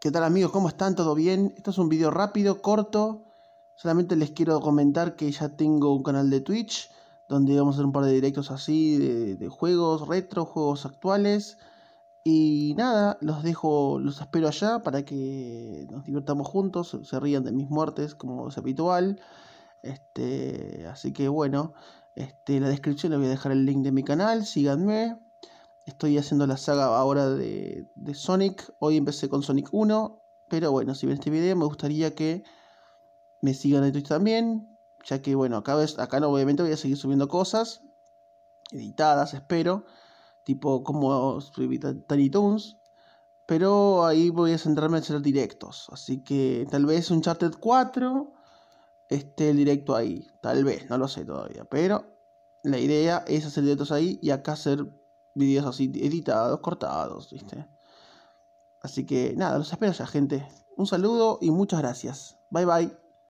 ¿Qué tal amigos? ¿Cómo están? ¿Todo bien? Esto es un video rápido, corto. Solamente les quiero comentar que ya tengo un canal de Twitch donde vamos a hacer un par de directos así de, juegos retro, juegos actuales. Y nada, los dejo, los espero allá para que nos divirtamos juntos, se rían de mis muertes como es habitual. Este, así que bueno, este, en la descripción les voy a dejar el link de mi canal, síganme estoy haciendo la saga ahora de, Sonic. Hoy empecé con Sonic 1. Pero bueno, si ven este video me gustaría que me sigan en Twitch también. Ya que bueno, acá, acá no, obviamente voy a seguir subiendo cosas. Editadas, espero. Tipo como subí Tiny Toons. Pero ahí voy a centrarme en hacer directos. Así que tal vez un Charted 4 esté el directo ahí. Tal vez, no lo sé todavía. Pero la idea es hacer directos ahí y acá hacer videos así editados, cortados, ¿viste? Así que nada, los espero ya, gente. Un saludo y muchas gracias. Bye bye.